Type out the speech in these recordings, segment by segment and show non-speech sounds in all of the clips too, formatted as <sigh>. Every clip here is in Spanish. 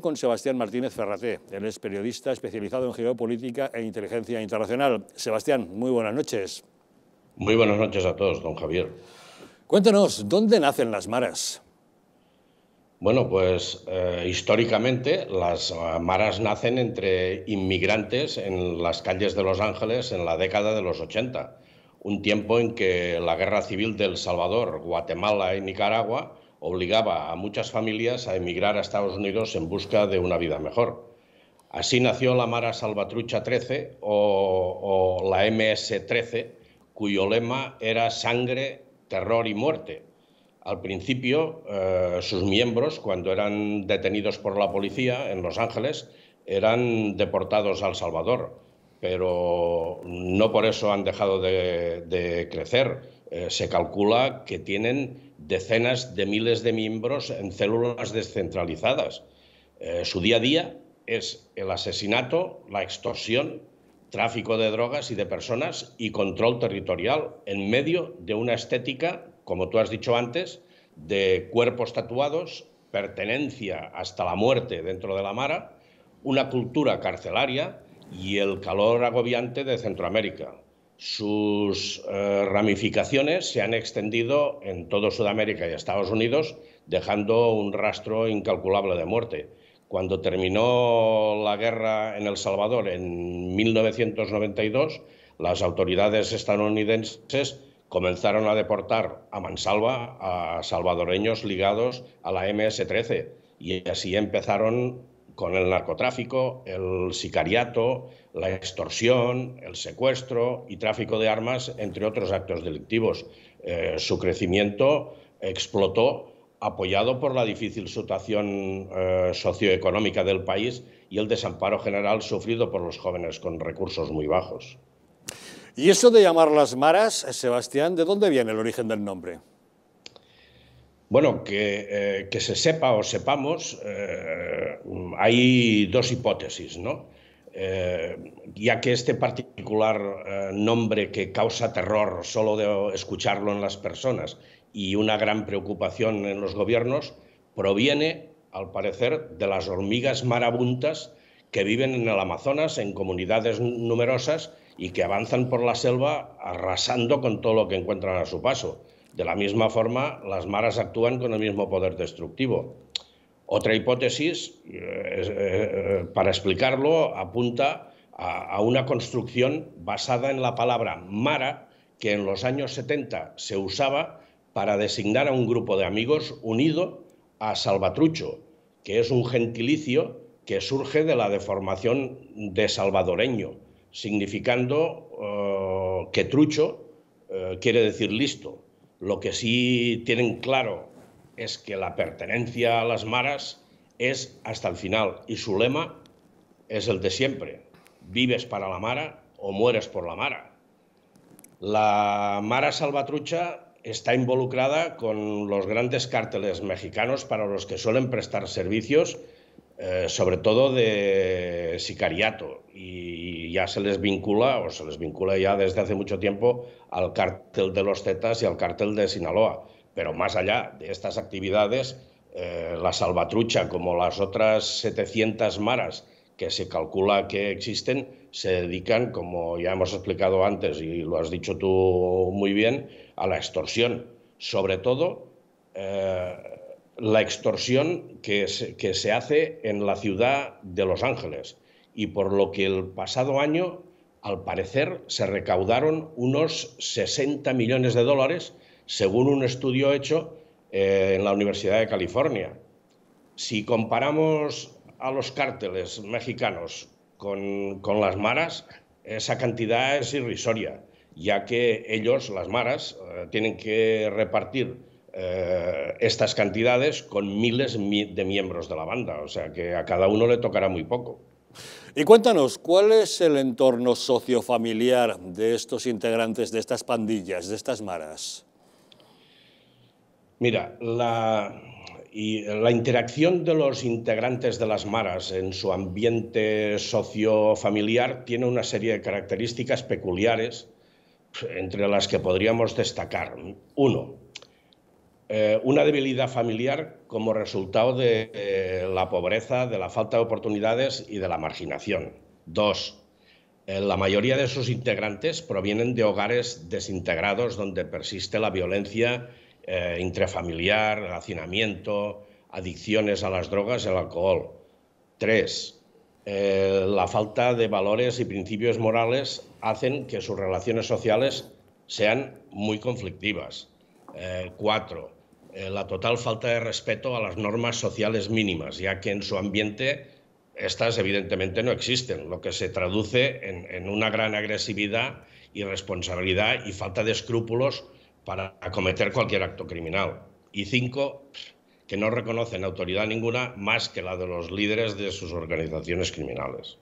con Sebastián Martínez Ferraté, él es periodista especializado en geopolítica e inteligencia internacional. Sebastián, muy buenas noches. Muy buenas noches a todos, don Javier. Cuéntanos, ¿dónde nacen las maras? Bueno, pues eh, históricamente las eh, maras nacen entre inmigrantes en las calles de Los Ángeles en la década de los 80, un tiempo en que la guerra civil del Salvador, Guatemala y Nicaragua obligaba a muchas familias a emigrar a Estados Unidos en busca de una vida mejor. Así nació la Mara Salvatrucha 13 o, la MS-13, cuyo lema era sangre, terror y muerte. Al principio, eh, sus miembros, cuando eran detenidos por la policía en Los Ángeles, eran deportados al Salvador, pero no por eso han dejado de crecer eh, se calcula que tienen decenas de miles de miembros en células descentralizadas. Eh, su día a día es el asesinato, la extorsión, tráfico de drogas y de personas y control territorial en medio de una estética, como tú has dicho antes, de cuerpos tatuados, pertenencia hasta la muerte dentro de la mara, una cultura carcelaria y el calor agobiante de Centroamérica sus eh, ramificaciones se han extendido en todo Sudamérica y Estados Unidos, dejando un rastro incalculable de muerte. Cuando terminó la guerra en El Salvador en 1992, las autoridades estadounidenses comenzaron a deportar a mansalva a salvadoreños ligados a la MS-13 y así empezaron con el narcotráfico, el sicariato, la extorsión, el secuestro y tráfico de armas, entre otros actos delictivos. Eh, su crecimiento explotó apoyado por la difícil situación eh, socioeconómica del país y el desamparo general sufrido por los jóvenes con recursos muy bajos. ¿Y eso de llamarlas maras, Sebastián, de dónde viene el origen del nombre? Bueno, eh, que, se sepa o sepamos, eh, hay dos hipótesis, ¿no? Eh, ya que este particular nombre que causa terror solo de escucharlo en las personas y una gran preocupación en los gobiernos, proviene, al parecer, de las hormigas marabuntas que viven en el Amazonas, en comunidades numerosas y que avanzan por la selva arrasando con todo lo que encuentran a su paso. De la misma forma, las maras actúan con el mismo poder destructivo. Otra hipótesis, eh, eh, eh, para explicarlo, apunta a, una construcción basada en la palabra mara, que en los años 70 se usaba para designar a un grupo de amigos unido a Salvatrucho, que es un gentilicio que surge de la deformación de salvadoreño, significando que trucho quiere decir listo. Lo que sí tienen claro es que la pertenencia a las maras es hasta el final y su lema es el de siempre, vives para la mara o mueres por la mara. La mara salvatrucha está involucrada con los grandes cárteles mexicanos para los que suelen prestar servicios, eh, sobre todo de sicariato y ya se les vincula, o se les vincula ya desde hace mucho tiempo, al cártel de los Zetas y al cártel de Sinaloa. Pero más allá de estas actividades, eh, la salvatrucha, como las otras 700 maras que se calcula que existen, se dedican, como ya hemos explicado antes y lo has dicho tú muy bien, a la extorsión. Sobre todo, eh, la extorsión que que se hace en la ciudad de Los Ángeles y por lo que el pasado año, al parecer, se recaudaron unos 60 millones de dólares, según un estudio hecho eh, en la Universidad de California. Si comparamos a los cárteles mexicanos con, las maras, esa cantidad es irrisoria, ya que ellos, las maras, eh, tienen que repartir eh, estas cantidades con miles de miembros de la banda, o sea que a cada uno le tocará muy poco. Y cuéntanos, ¿cuál es el entorno sociofamiliar de estos integrantes, de estas pandillas, de estas maras? Mira, la, interacción de los integrantes de las maras en su ambiente sociofamiliar tiene una serie de características peculiares entre las que podríamos destacar. Uno, eh, una debilidad familiar como resultado de eh, la pobreza, de la falta de oportunidades y de la marginación. Dos, eh, la mayoría de sus integrantes provienen de hogares desintegrados donde persiste la violencia intrafamiliar, hacinamiento, adicciones a las drogas y al alcohol. Tres, la falta de valores y principios morales hacen que sus relaciones sociales sean muy conflictivas. cuatro, eh, la total falta de respeto a las normas sociales mínimas, ya que en su ambiente estas evidentemente no existen, lo que se traduce en, una gran agresividad, irresponsabilidad y falta de escrúpulos para cometer cualquier acto criminal. Y cinco, que no reconocen autoridad ninguna más que la de los líderes de sus organizaciones criminales.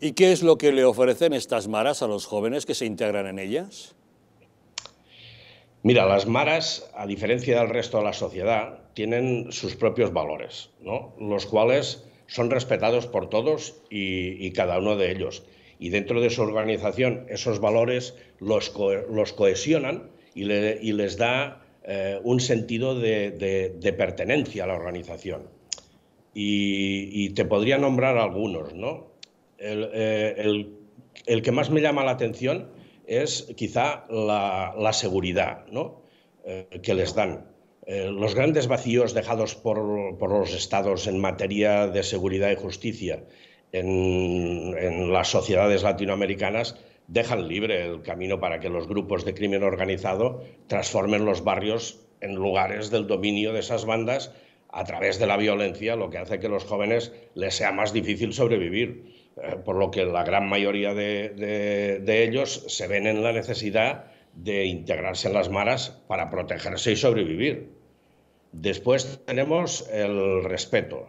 ¿Y qué es lo que le ofrecen estas maras a los jóvenes que se integran en ellas? Mira, las maras, a diferencia del resto de la sociedad, tienen sus propios valores, los cuales son respetados por todos y, cada uno de ellos. Y dentro de su organización, esos valores los, cohesionan y, les da eh, un sentido de, pertenencia a la organización. Y, te podría nombrar algunos, ¿no? el eh, que más me llama la atención es quizá la, seguridad eh, que les dan. Eh, los grandes vacíos dejados por, los estados en materia de seguridad y justicia en, en las sociedades latinoamericanas dejan libre el camino para que los grupos de crimen organizado transformen los barrios en lugares del dominio de esas bandas a través de la violencia, lo que hace que a los jóvenes les sea más difícil sobrevivir. Eh, por lo que la gran mayoría de, ellos se ven en la necesidad de integrarse en las maras para protegerse y sobrevivir. Después tenemos el respeto,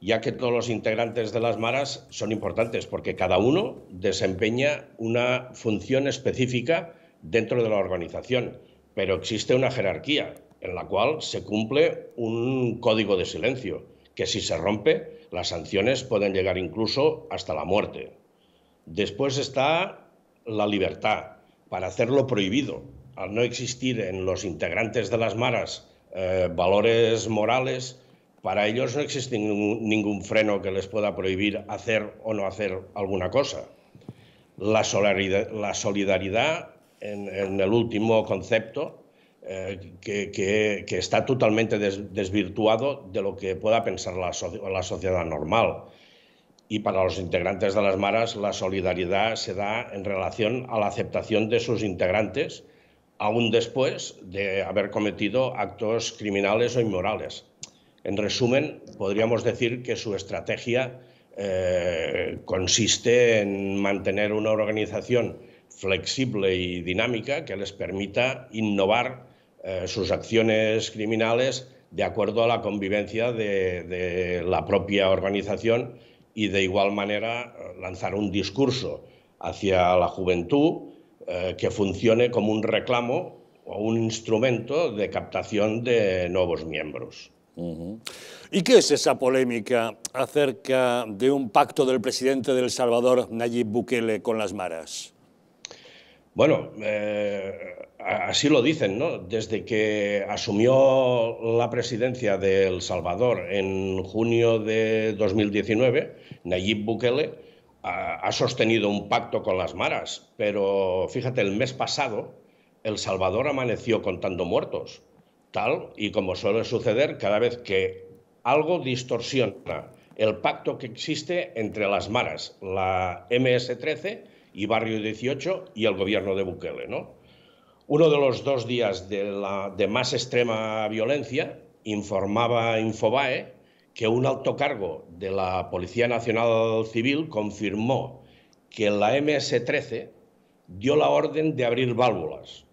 ya que todos los integrantes de las maras son importantes porque cada uno desempeña una función específica dentro de la organización, pero existe una jerarquía en la cual se cumple un código de silencio que si se rompe las sanciones pueden llegar incluso hasta la muerte. Después está la libertad para hacer lo prohibido. Al no existir en los integrantes de las maras eh, valores morales, para ellos no existe ningún, freno que les pueda prohibir hacer o no hacer alguna cosa. La solidaridad, en el último concepto, eh, que, está totalmente desvirtuado de lo que pueda pensar la, sociedad normal. Y para los integrantes de las maras, la solidaridad se da en relación a la aceptación de sus integrantes, aún después de haber cometido actos criminales o inmorales. En resumen, podríamos decir que su estrategia eh, consiste en mantener una organización flexible y dinámica que les permita innovar eh, sus acciones criminales de acuerdo a la convivencia de, la propia organización y de igual manera eh, lanzar un discurso hacia la juventud eh, que funcione como un reclamo o un instrumento de captación de nuevos miembros. ¿Y qué es esa polémica acerca de un pacto del presidente del Salvador, Nayib Bukele, con las maras? Bueno, eh, así lo dicen, ¿no? Desde que asumió la presidencia de El Salvador en junio de 2019, Nayib Bukele ha, ha sostenido un pacto con las maras, pero fíjate, el mes pasado El Salvador amaneció contando muertos, tal y como suele suceder cada vez que algo distorsiona el pacto que existe entre las maras, la MS-13, y Barrio 18 y el gobierno de Bukele. ¿no? Uno de los dos días de, de más extrema violencia informaba Infobae que un alto cargo de la Policía Nacional Civil confirmó que la MS-13 dio la orden de abrir válvulas,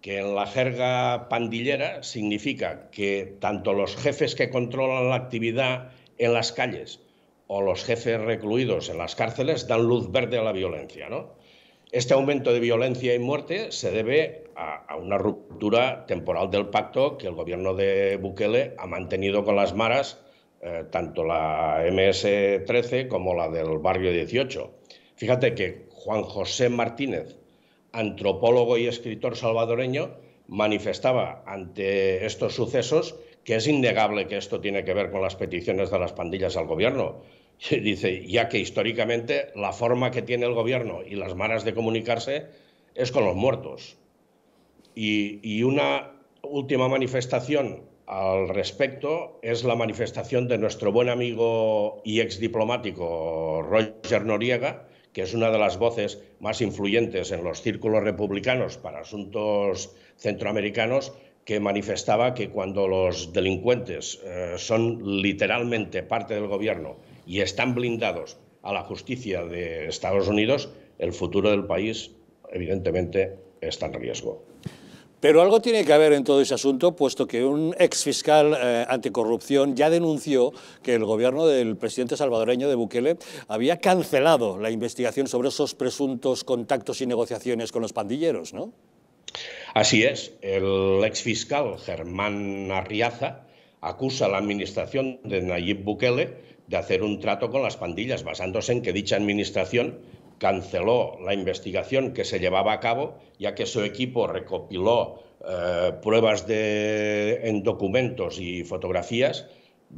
que en la jerga pandillera significa que tanto los jefes que controlan la actividad en las calles o los jefes recluidos en las cárceles dan luz verde a la violencia, ¿no? Este aumento de violencia y muerte se debe a, una ruptura temporal del pacto que el gobierno de Bukele ha mantenido con las maras, eh, tanto la MS-13 como la del barrio 18. Fíjate que Juan José Martínez, antropólogo y escritor salvadoreño, manifestaba ante estos sucesos que es innegable que esto tiene que ver con las peticiones de las pandillas al gobierno. <laughs> Dice, ya que históricamente la forma que tiene el gobierno y las maneras de comunicarse es con los muertos. Y, y una última manifestación al respecto es la manifestación de nuestro buen amigo y ex diplomático Roger Noriega, que es una de las voces más influyentes en los círculos republicanos para asuntos centroamericanos, que manifestaba que cuando los delincuentes eh, son literalmente parte del gobierno y están blindados a la justicia de Estados Unidos, el futuro del país evidentemente está en riesgo. Pero algo tiene que haber en todo ese asunto, puesto que un ex fiscal eh, anticorrupción ya denunció que el gobierno del presidente salvadoreño de Bukele había cancelado la investigación sobre esos presuntos contactos y negociaciones con los pandilleros, ¿no? Así es, el exfiscal Germán Arriaza acusa a la administración de Nayib Bukele de hacer un trato con las pandillas, basándose en que dicha administración canceló la investigación que se llevaba a cabo, ya que su equipo recopiló eh, pruebas en documentos y fotografías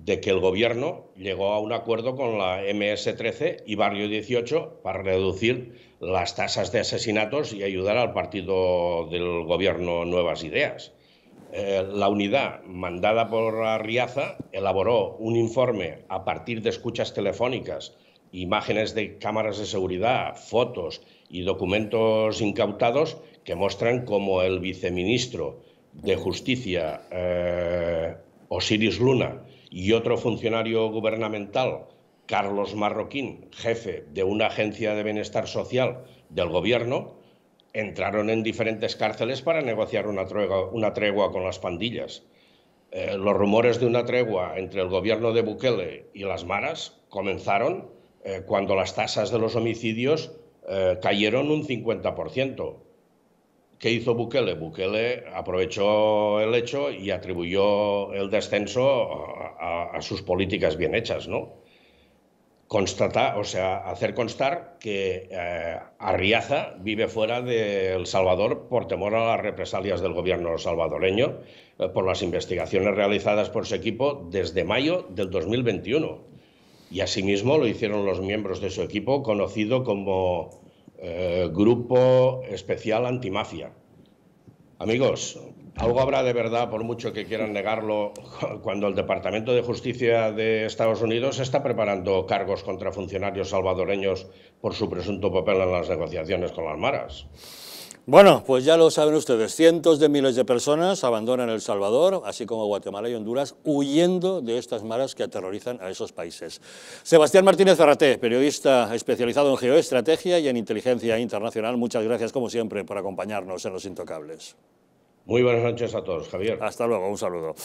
de que el gobierno llegó a un acuerdo con la MS-13 y Barrio 18 para reducir las tasas de asesinatos y ayudar al partido del gobierno Nuevas Ideas. Eh, la unidad mandada por Riaza elaboró un informe a partir de escuchas telefónicas, imágenes de cámaras de seguridad, fotos y documentos incautados que muestran cómo el viceministro de Justicia, eh, Osiris Luna, y otro funcionario gubernamental, Carlos Marroquín, jefe de una agencia de bienestar social del gobierno, entraron en diferentes cárceles para negociar una tregua, con las pandillas. Eh, los rumores de una tregua entre el gobierno de Bukele y las maras comenzaron eh, cuando las tasas de los homicidios eh, cayeron un 50%. ¿Qué hizo Bukele? Bukele aprovechó el hecho y atribuyó el descenso a, sus políticas bien hechas, ¿no? Constatar, o sea, hacer constar que eh, Arriaza vive fuera de El Salvador por temor a las represalias del gobierno salvadoreño eh, por las investigaciones realizadas por su equipo desde mayo del 2021. Y asimismo lo hicieron los miembros de su equipo, conocido como eh, grupo Especial Antimafia. Amigos, algo habrá de verdad, por mucho que quieran negarlo, <laughs> cuando el Departamento de Justicia de Estados Unidos está preparando cargos contra funcionarios salvadoreños por su presunto papel en las negociaciones con las maras. Bueno, pues ya lo saben ustedes, cientos de miles de personas abandonan El Salvador, así como Guatemala y Honduras, huyendo de estas maras que aterrorizan a esos países. Sebastián Martínez Ferraté, periodista especializado en geoestrategia y en inteligencia internacional, muchas gracias como siempre por acompañarnos en Los Intocables. Muy buenas noches a todos, Javier. Hasta luego, un saludo.